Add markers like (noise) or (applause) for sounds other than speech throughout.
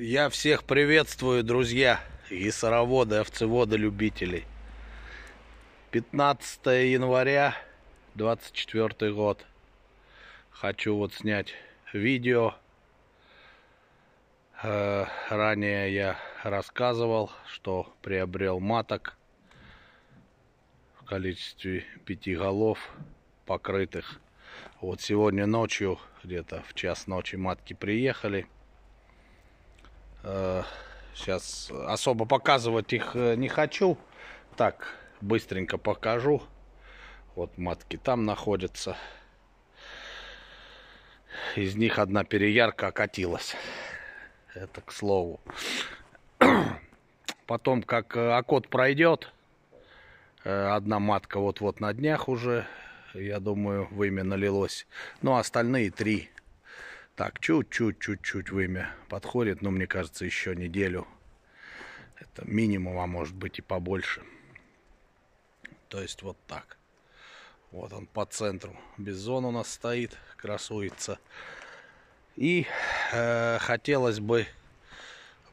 Я всех приветствую, друзья, и овцеводы, любителей. 15 января 24 год. Хочу вот снять видео. Э, ранее я рассказывал, что приобрел маток в количестве пяти голов покрытых. Вот сегодня ночью, где-то в час ночи матки приехали – Сейчас э, особо показывать их э, не хочу. Так, быстренько покажу. Вот матки там находятся. Из них одна переярка окатилась. Это к слову. (clears throat) Потом, как э, окот пройдет, одна матка вот-вот на днях уже, я думаю, вымя налилось. Ну, остальные три так, чуть-чуть-чуть-чуть вымя подходит, но мне кажется, еще неделю. Это минимум, а может быть и побольше. То есть вот так. Вот он по центру. Бизон у нас стоит, красуется. И э, хотелось бы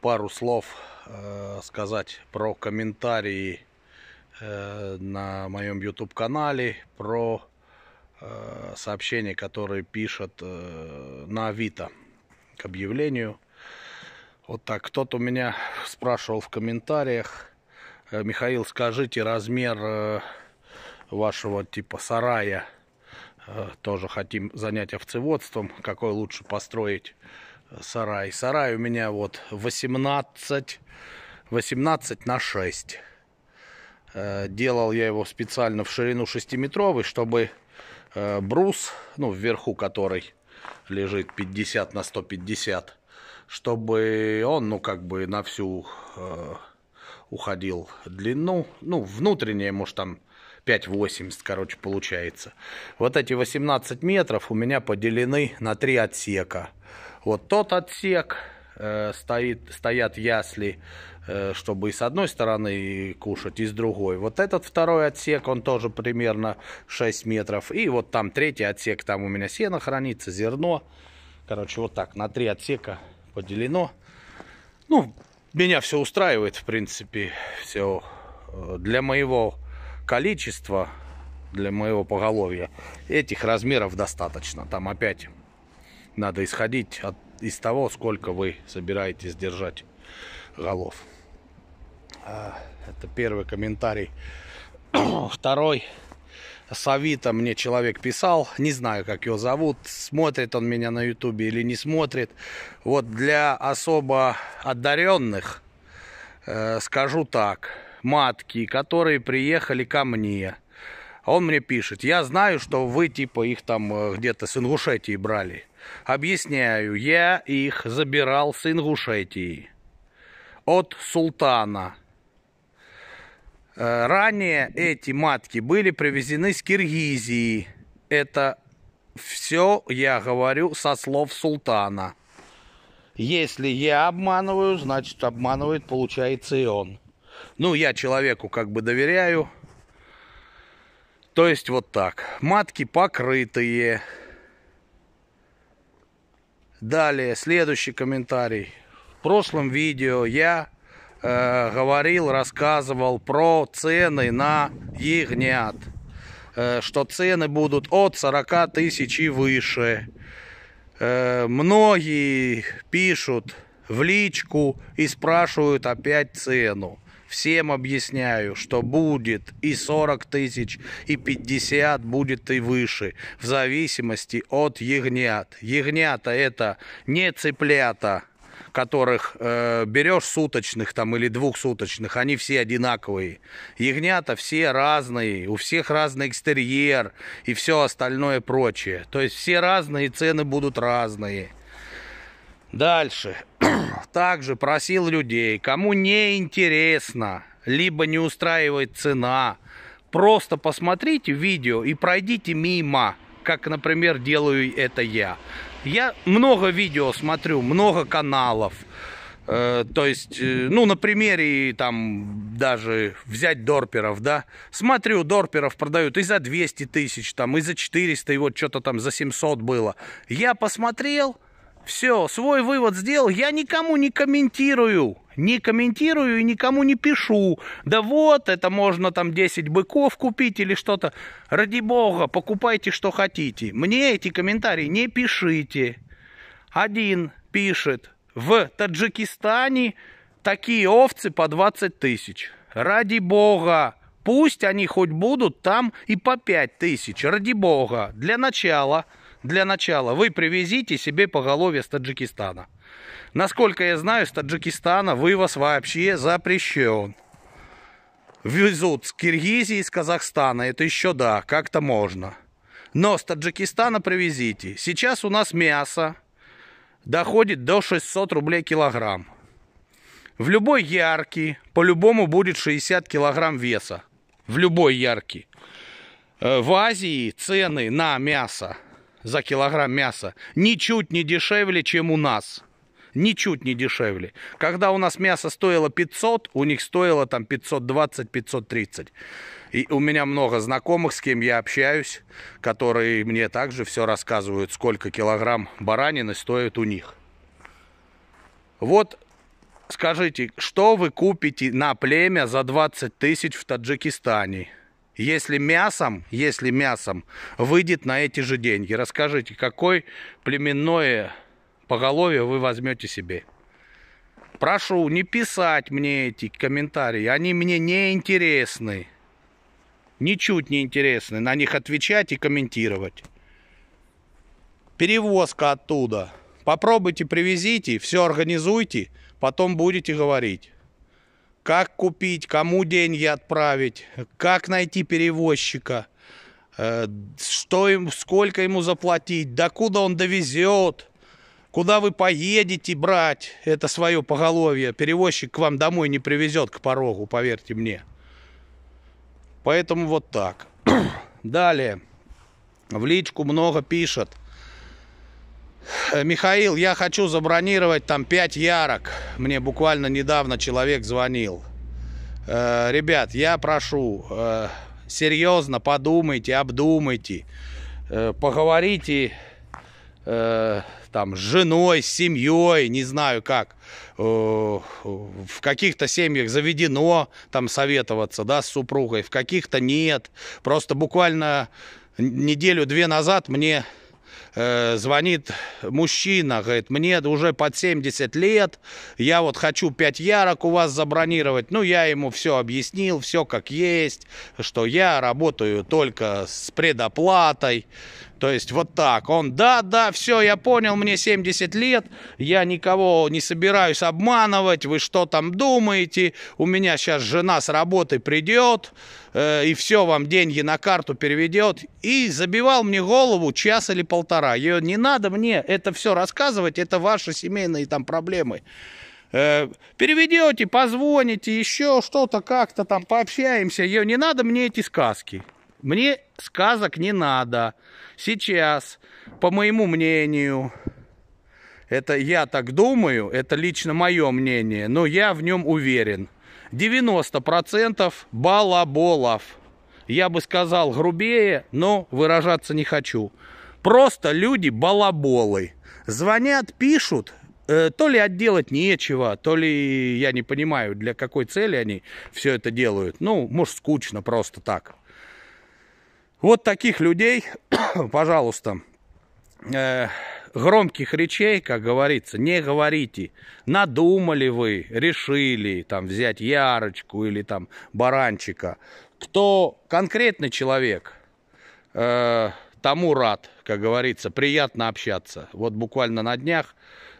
пару слов э, сказать про комментарии э, на моем YouTube-канале, про Э, сообщение, которое пишет э, на Авито к объявлению. Вот так. Кто-то у меня спрашивал в комментариях, э, Михаил, скажите размер вашего типа сарая. Тоже хотим занять овцеводством. Какой лучше построить сарай? Сарай у меня вот 18, 18 на 6. Делал я его специально в ширину 6-метровый, чтобы Э, брус, ну, вверху который лежит 50 на 150, чтобы он, ну, как бы на всю э, уходил длину, ну, внутренняя, может, там 5,80, короче, получается. Вот эти 18 метров у меня поделены на три отсека. Вот тот отсек, э, стоит, стоят ясли, Э, чтобы и с одной стороны кушать, и с другой. Вот этот второй отсек, он тоже примерно 6 метров. И вот там третий отсек, там у меня сено хранится, зерно. Короче, вот так, на три отсека поделено. Ну, меня все устраивает, в принципе, все э, для моего количества, для моего поголовья. Этих размеров достаточно. Там опять надо исходить от, из того, сколько вы собираетесь держать голов. А, это первый комментарий. (coughs) Второй. Савита мне человек писал, не знаю, как его зовут, смотрит он меня на ютубе или не смотрит. Вот для особо одаренных э, скажу так, матки, которые приехали ко мне, он мне пишет, я знаю, что вы типа их там э, где-то с Ингушетии брали. Объясняю, я их забирал с Ингушетии от султана. Э, ранее эти матки были привезены с Киргизии. Это все я говорю со слов султана. Если я обманываю, значит обманывает, получается, и он. Ну, я человеку как бы доверяю. То есть вот так. Матки покрытые. Далее, следующий комментарий. В прошлом видео я э, говорил, рассказывал про цены на ягнят. Э, что цены будут от 40 тысяч и выше. Э, многие пишут в личку и спрашивают опять цену. Всем объясняю, что будет и 40 тысяч, и 50 будет и выше, в зависимости от ягнят. Ягнята это не цыплята, которых э, берешь суточных там или двухсуточных, они все одинаковые. Ягнята все разные, у всех разный экстерьер и все остальное прочее. То есть все разные, цены будут разные. Дальше. (clears throat) Также просил людей, кому не интересно, либо не устраивает цена, просто посмотрите видео и пройдите мимо, как, например, делаю это я. Я много видео смотрю, много каналов. Э, то есть, э, ну, на примере там даже взять дорперов, да. Смотрю, дорперов продают и за 200 тысяч, там, и за 400, и вот что-то там за 700 было. Я посмотрел, все, свой вывод сделал. Я никому не комментирую. Не комментирую и никому не пишу. Да вот, это можно там 10 быков купить или что-то. Ради бога, покупайте, что хотите. Мне эти комментарии не пишите. Один пишет, в Таджикистане такие овцы по 20 тысяч. Ради бога, пусть они хоть будут там и по 5 тысяч. Ради бога, для начала – для начала вы привезите себе поголовье с Таджикистана. Насколько я знаю, с Таджикистана вывоз вообще запрещен. Везут с Киргизии, с Казахстана. Это еще да, как-то можно. Но с Таджикистана привезите. Сейчас у нас мясо доходит до 600 рублей килограмм. В любой яркий по-любому будет 60 килограмм веса. В любой яркий. Э, в Азии цены на мясо за килограмм мяса ничуть не дешевле, чем у нас. Ничуть не дешевле. Когда у нас мясо стоило 500, у них стоило там 520-530. И у меня много знакомых, с кем я общаюсь, которые мне также все рассказывают, сколько килограмм баранины стоит у них. Вот скажите, что вы купите на племя за 20 тысяч в Таджикистане? если мясом, если мясом выйдет на эти же деньги. Расскажите, какой племенное поголовье вы возьмете себе? Прошу не писать мне эти комментарии, они мне не интересны. Ничуть не интересны, на них отвечать и комментировать. Перевозка оттуда. Попробуйте, привезите, все организуйте, потом будете говорить как купить, кому деньги отправить, как найти перевозчика, э, что им, сколько ему заплатить, докуда он довезет, куда вы поедете брать это свое поголовье. Перевозчик к вам домой не привезет к порогу, поверьте мне. Поэтому вот так. (clears throat) Далее. В личку много пишет. Э, Михаил, я хочу забронировать там 5 ярок. Мне буквально недавно человек звонил. Э, ребят, я прошу, э, серьезно подумайте, обдумайте, э, поговорите э, там с женой, с семьей, не знаю как. Э, в каких-то семьях заведено там советоваться, да, с супругой, в каких-то нет. Просто буквально неделю-две назад мне Э, звонит мужчина, говорит, мне уже под 70 лет, я вот хочу 5 ярок у вас забронировать. Ну, я ему все объяснил, все как есть, что я работаю только с предоплатой. То есть вот так. Он, да, да, все, я понял, мне 70 лет, я никого не собираюсь обманывать, вы что там думаете, у меня сейчас жена с работы придет, э, и все вам деньги на карту переведет. И забивал мне голову час или полтора. Ее не надо мне это все рассказывать, это ваши семейные там проблемы э, переведете, позвоните, еще что-то как-то там пообщаемся. Ее не надо мне эти сказки. Мне сказок не надо. Сейчас, по моему мнению, это я так думаю, это лично мое мнение, но я в нем уверен. 90% балаболов. Я бы сказал грубее, но выражаться не хочу. Просто люди балаболы. Звонят, пишут, э, то ли отделать нечего, то ли я не понимаю, для какой цели они все это делают. Ну, может, скучно просто так. Вот таких людей, (coughs) пожалуйста, э, громких речей, как говорится, не говорите. Надумали вы, решили там взять ярочку или там баранчика. Кто конкретный человек, э, тому рад, как говорится, приятно общаться. Вот буквально на днях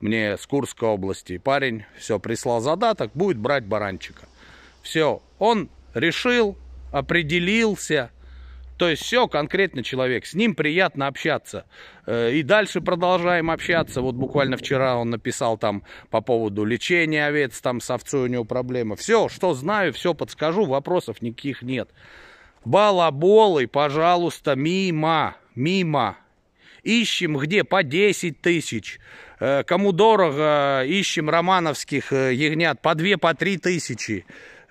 мне с Курской области парень все прислал задаток, будет брать баранчика. Все, он решил, определился, то есть все, конкретно человек, с ним приятно общаться. Э, и дальше продолжаем общаться. Вот буквально вчера он написал там по поводу лечения овец, там с овцой у него проблемы. Все, что знаю, все подскажу, вопросов никаких нет. Балаболы, пожалуйста, мимо, мимо. Ищем где по 10 тысяч. Э, кому дорого, э, ищем романовских ягнят по 2-3 по тысячи.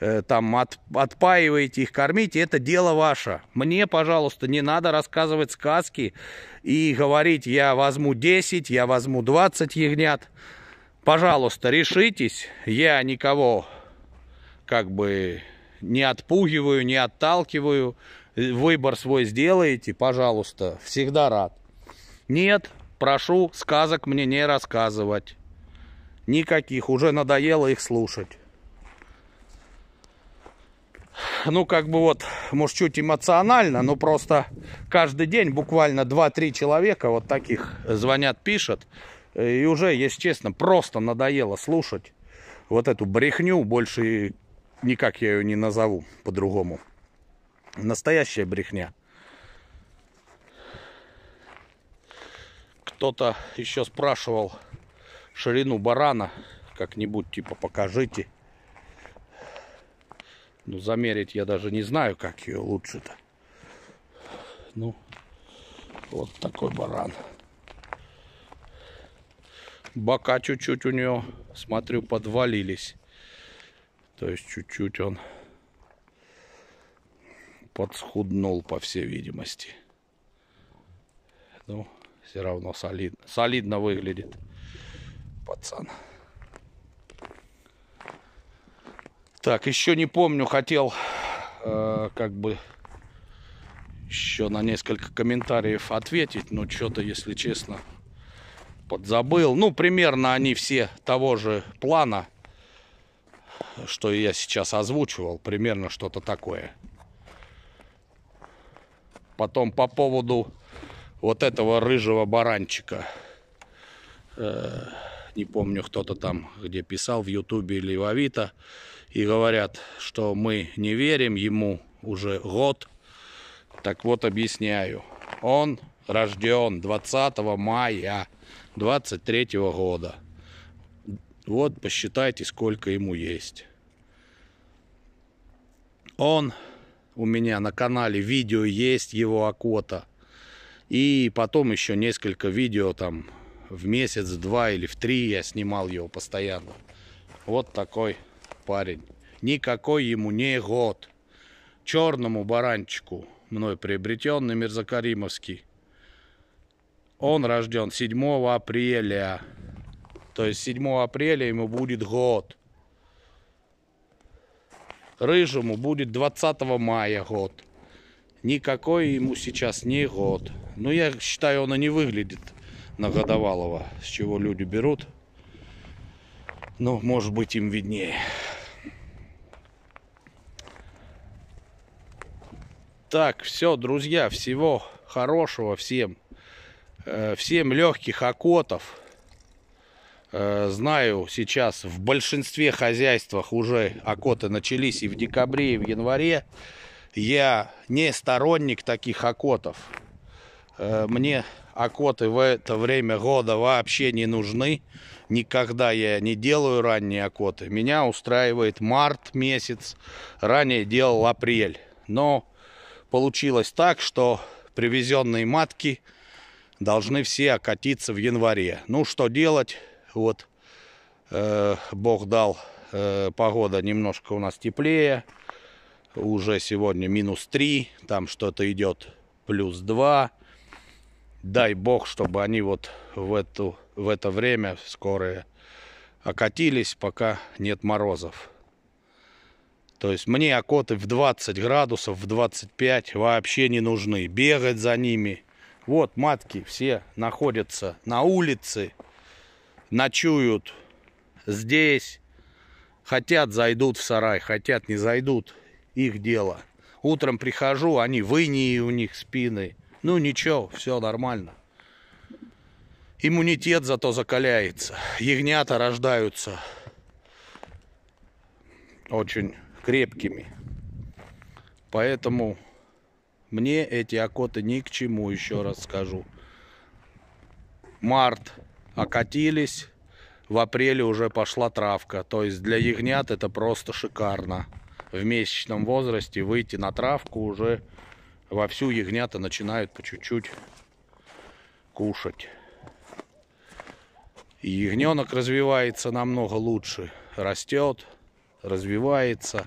Э, там от, отпаиваете их, кормите, это дело ваше. Мне, пожалуйста, не надо рассказывать сказки и говорить, я возьму 10, я возьму 20 ягнят. Пожалуйста, решитесь, я никого как бы не отпугиваю, не отталкиваю. Выбор свой сделаете, пожалуйста, всегда рад. Нет, прошу сказок мне не рассказывать. Никаких, уже надоело их слушать ну, как бы вот, может, чуть эмоционально, но просто каждый день буквально 2-3 человека вот таких звонят, пишут. И уже, если честно, просто надоело слушать вот эту брехню. Больше никак я ее не назову по-другому. Настоящая брехня. Кто-то еще спрашивал ширину барана. Как-нибудь, типа, покажите. Ну, замерить я даже не знаю, как ее лучше-то. Ну, вот такой баран. Бока чуть-чуть у нее, смотрю, подвалились. То есть чуть-чуть он подсхуднул, по всей видимости. Ну, все равно солидно, солидно выглядит пацан. Так, еще не помню, хотел э, как бы еще на несколько комментариев ответить, но что-то, если честно, подзабыл. Ну, примерно они все того же плана, что я сейчас озвучивал, примерно что-то такое. Потом по поводу вот этого рыжего баранчика. Э -э не помню, кто-то там где писал, в Ютубе или в Авито, и говорят, что мы не верим ему уже год. Так вот, объясняю. Он рожден 20 мая 23 года. Вот посчитайте, сколько ему есть. Он у меня на канале видео есть его акота. И потом еще несколько видео там в месяц, два или в три я снимал его постоянно. Вот такой парень. Никакой ему не год. Черному баранчику, мной приобретенный Мирзакаримовский. Он рожден 7 апреля. То есть 7 апреля ему будет год. Рыжему будет 20 мая год. Никакой ему сейчас не год. Но ну, я считаю, он и не выглядит на годовалого, с чего люди берут. Но, может быть, им виднее. Так, все, друзья, всего хорошего всем. Э, всем легких окотов. Э, знаю, сейчас в большинстве хозяйствах уже окоты начались и в декабре, и в январе. Я не сторонник таких окотов. Э, мне а коты в это время года вообще не нужны. Никогда я не делаю ранние окоты. Меня устраивает март месяц. Ранее делал апрель. Но получилось так, что привезенные матки должны все окатиться в январе. Ну, что делать? Вот э, Бог дал, э, погода немножко у нас теплее. Уже сегодня минус 3, там что-то идет плюс 2 дай бог, чтобы они вот в, эту, в это время скорые окатились, пока нет морозов. То есть мне окоты в 20 градусов, в 25 вообще не нужны. Бегать за ними. Вот матки все находятся на улице, ночуют здесь. Хотят, зайдут в сарай, хотят, не зайдут. Их дело. Утром прихожу, они вынии у них спины. Ну ничего, все нормально. Иммунитет зато закаляется. Ягнята рождаются очень крепкими. Поэтому мне эти окоты ни к чему, еще раз скажу. Март окатились, в апреле уже пошла травка. То есть для ягнят это просто шикарно. В месячном возрасте выйти на травку уже вовсю ягнята начинают по чуть-чуть кушать. И ягненок развивается намного лучше. Растет, развивается.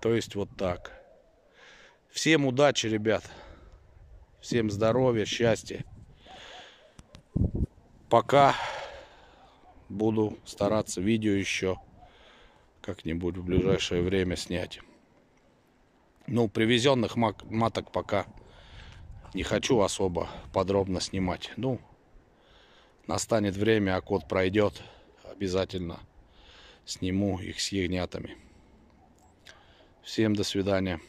То есть вот так. Всем удачи, ребят. Всем здоровья, счастья. Пока буду стараться видео еще как-нибудь в ближайшее время снять. Ну, привезенных маток пока не хочу особо подробно снимать. Ну, настанет время, а кот пройдет, обязательно сниму их с ягнятами. Всем до свидания.